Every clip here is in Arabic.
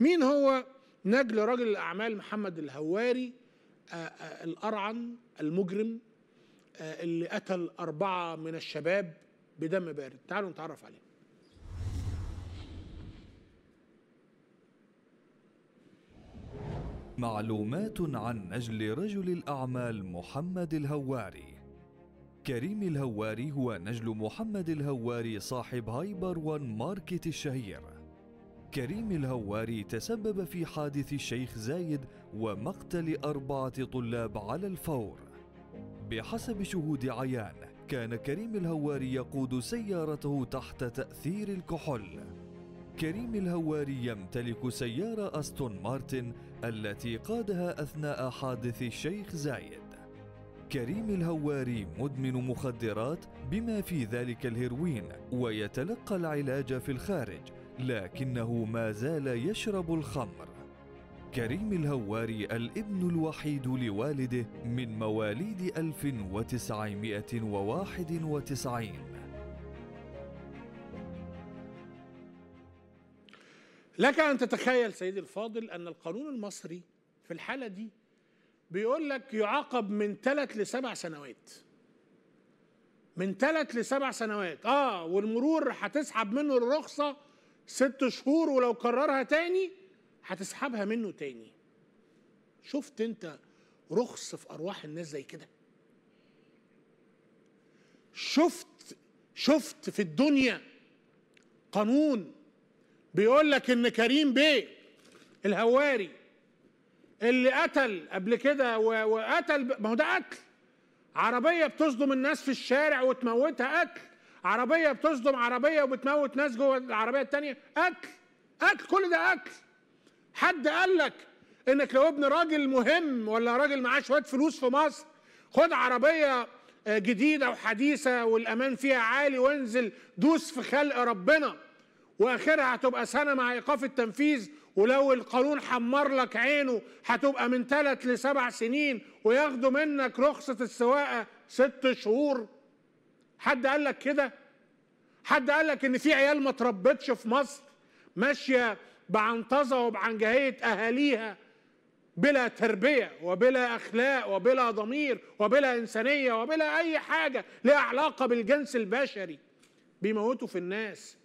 مين هو نجل رجل الأعمال محمد الهواري آه، آه، الأرعن المجرم آه، اللي قتل أربعة من الشباب بدم بارد تعالوا نتعرف عليه معلومات عن نجل رجل الأعمال محمد الهواري كريم الهواري هو نجل محمد الهواري صاحب هايبر وان ماركت الشهير كريم الهواري تسبب في حادث الشيخ زايد ومقتل أربعة طلاب على الفور بحسب شهود عيان كان كريم الهواري يقود سيارته تحت تأثير الكحول كريم الهواري يمتلك سيارة أستون مارتن التي قادها أثناء حادث الشيخ زايد كريم الهواري مدمن مخدرات بما في ذلك الهيروين ويتلقى العلاج في الخارج لكنه ما زال يشرب الخمر كريم الهواري الابن الوحيد لوالده من مواليد 1991 لك أن تتخيل سيدي الفاضل أن القانون المصري في الحالة دي بيقول لك يعاقب من ثلاث لسبع سنوات من ثلاث لسبع سنوات اه والمرور هتسحب منه الرخصه ست شهور ولو كررها تاني هتسحبها منه تاني شفت انت رخص في ارواح الناس زي كده شفت شفت في الدنيا قانون بيقول لك ان كريم بيه الهواري اللي قتل قبل كده وقتل ما هو ده قتل عربيه بتصدم الناس في الشارع وتموتها قتل عربيه بتصدم عربيه وبتموت ناس جوه العربيه التانية اكل اكل كل ده اكل حد قال لك انك لو ابن راجل مهم ولا راجل معاه شويه فلوس في مصر خد عربيه آه، جديده وحديثه والامان فيها عالي وانزل دوس في خلق ربنا واخرها هتبقى سنه مع ايقاف التنفيذ ولو القانون حمر لك عينه هتبقى من ثلاث لسبع سنين وياخدوا منك رخصه السواقه ست شهور حد قال لك كده حد قال لك ان في عيال ما تربتش في مصر ماشيه بعنطزه وبعنجهيه اهاليها بلا تربيه وبلا اخلاق وبلا ضمير وبلا انسانيه وبلا اي حاجه ليها علاقه بالجنس البشري بيموتوا في الناس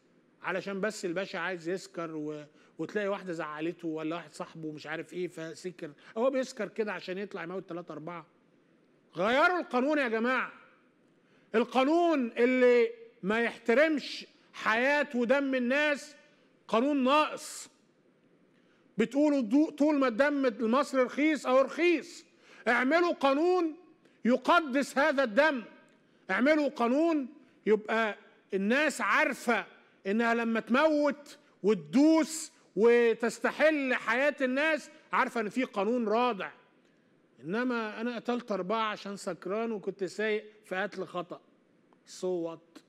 علشان بس الباشا عايز يسكر و... وتلاقي واحده زعلته ولا واحد صاحبه مش عارف ايه فسكر هو بيسكر كده عشان يطلع يموت ثلاثه اربعه غيروا القانون يا جماعه القانون اللي ما يحترمش حياة ودم الناس قانون ناقص بتقولوا طول ما الدم المصري رخيص او رخيص اعملوا قانون يقدس هذا الدم اعملوا قانون يبقى الناس عارفة انها لما تموت وتدوس وتستحل حياة الناس عارفة ان في قانون رادع انما انا قتلت اربعة عشان سكران وكنت سايق في قتل خطأ صوت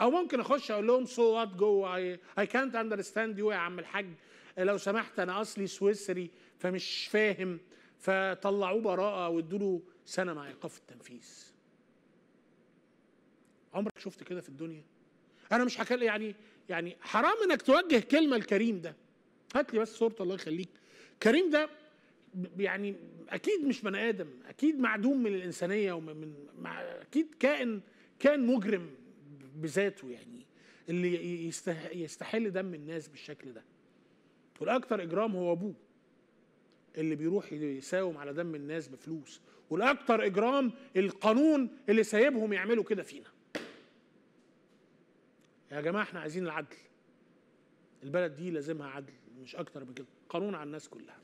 او ممكن اخش اقول لهم سو وات جو اي اي كانت اندرستاند يو يا عم الحاج لو سمحت انا اصلي سويسري فمش فاهم فطلعوه براءه وادوا له سنه مع ايقاف التنفيذ عمرك شفت كده في الدنيا انا مش هكلم يعني يعني حرام انك توجه كلمه الكريم ده هات لي بس صورته الله يخليك كريم ده يعني اكيد مش بني ادم اكيد معدوم من الانسانيه ومن اكيد كائن كائن مجرم بذاته يعني اللي يستحل دم الناس بالشكل ده والاكثر اجرام هو ابوه اللي بيروح يساوم على دم الناس بفلوس والاكثر اجرام القانون اللي سايبهم يعملوا كده فينا يا جماعه احنا عايزين العدل البلد دي لازمها عدل مش اكتر من كده قانون على الناس كلها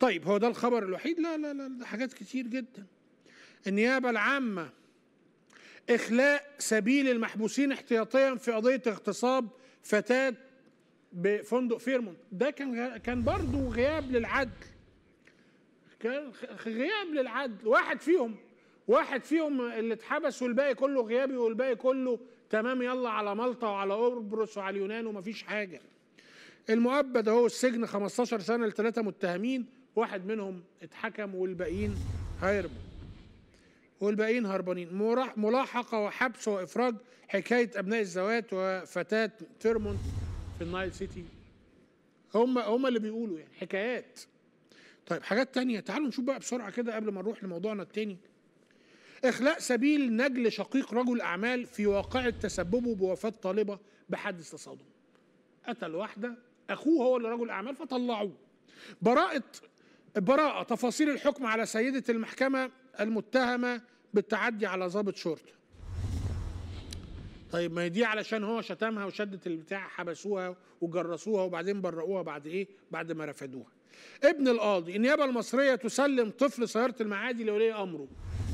طيب هو ده الخبر الوحيد لا لا لا ده حاجات كتير جدا النيابه العامه إخلاء سبيل المحبوسين احتياطيا في قضية اغتصاب فتاة بفندق فيرمونت ده كان كان برضه غياب للعدل كان غياب للعدل واحد فيهم واحد فيهم اللي اتحبس والباقي كله غيابي والباقي كله تمام يلا على مالطا وعلى قبرص وعلى اليونان ومفيش حاجه المؤبد اهو السجن 15 سنه لثلاثه متهمين واحد منهم اتحكم والباقيين هيربوا والباقيين هربانين ملاحقة وحبس وإفراج حكاية أبناء الزوات وفتاة تيرمونت في النايل سيتي هم هم اللي بيقولوا يعني حكايات طيب حاجات تانية تعالوا نشوف بقى بسرعة كده قبل ما نروح لموضوعنا التاني إخلاء سبيل نجل شقيق رجل أعمال في واقعة تسببه بوفاة طالبة بحادث تصادم قتل واحدة أخوه هو اللي رجل أعمال فطلعوه براءة براءة تفاصيل الحكم على سيدة المحكمة المتهمة بالتعدي على ضابط شرطة طيب ما دي علشان هو شتمها وشدت البتاع حبسوها وجرسوها وبعدين برقوها بعد ايه بعد ما رفدوها ابن القاضي النيابه المصريه تسلم طفل سياره المعادي لولي امره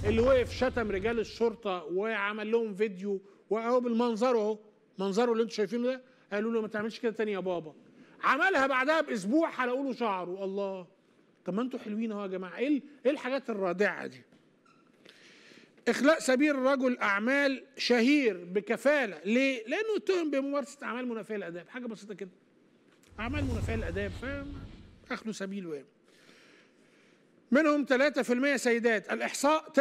اللي وقف شتم رجال الشرطه وعمل لهم فيديو واهو بالمنظر اهو منظره اللي انتم شايفينه ده قالوا له ما تعملش كده تاني يا بابا عملها بعدها باسبوع حلقوا له شعره الله طب ما انتوا حلوين اهو يا جماعه ايه ايه الحاجات الرادعه دي اخلاء سبيل رجل اعمال شهير بكفاله ليه لانه اتهم بممارسه اعمال منافيه للاداب حاجه بسيطه كده اعمال منافيه للاداب فاخلوا سبيله يعني منهم 3% سيدات الإحصاء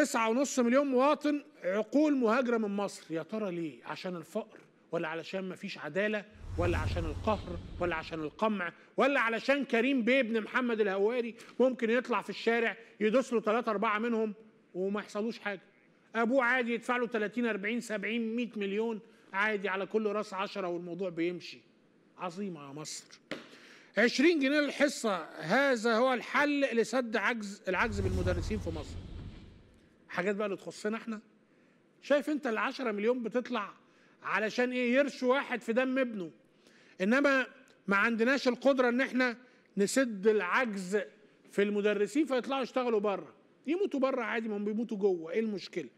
9.5 مليون مواطن عقول مهاجرة من مصر يا ترى ليه عشان الفقر ولا علشان مفيش عدالة ولا عشان القهر ولا عشان القمع ولا علشان كريم بيه ابن محمد الهواري ممكن يطلع في الشارع يدوس له ثلاثة أربعة منهم وما يحصلوش حاجة أبوه عادي يدفع له 30 40 70 100 مليون عادي على كل راس 10 والموضوع بيمشي عظيمة يا مصر 20 جنيه الحصة هذا هو الحل لسد عجز العجز بالمدرسين في مصر حاجات بقى اللي تخصنا احنا شايف انت ال 10 مليون بتطلع علشان ايه يرشوا واحد في دم ابنه انما ما عندناش القدره ان احنا نسد العجز في المدرسين فيطلعوا يشتغلوا بره يموتوا بره عادي ما هم بيموتوا جوه ايه المشكله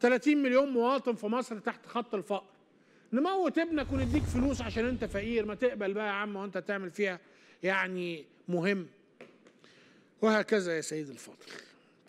30 مليون مواطن في مصر تحت خط الفقر نموت ابنك ونديك فلوس عشان انت فقير ما تقبل بقى يا عم وانت تعمل فيها يعني مهم وهكذا يا سيد الفاضل